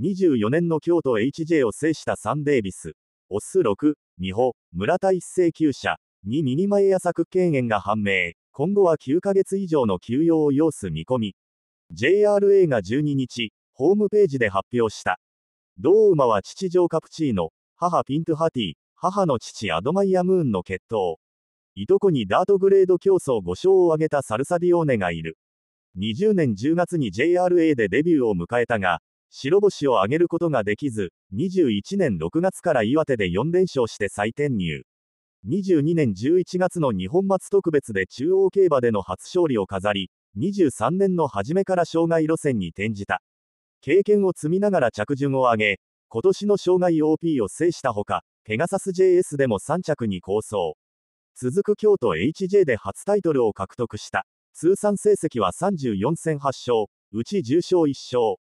24年の京都 HJ を制したサンデービス、オス6、美穂、村田一世厩舎、2ミニマエア作権炎が判明、今後は9ヶ月以上の休養を要す見込み。JRA が12日、ホームページで発表した。同馬は父ジョーカプチーノ、母ピントハティ、母の父アドマイアムーンの血統。いとこにダートグレード競争5勝を挙げたサルサディオーネがいる。20年10月に JRA でデビューを迎えたが、白星を挙げることができず、21年6月から岩手で4連勝して再転入。22年11月の日本松特別で中央競馬での初勝利を飾り、23年の初めから障害路線に転じた。経験を積みながら着順を上げ、今年の障害 OP を制したほか、ペガサス JS でも3着に構想。続く京都 HJ で初タイトルを獲得した。通算成績は34戦8勝、うち10勝1勝。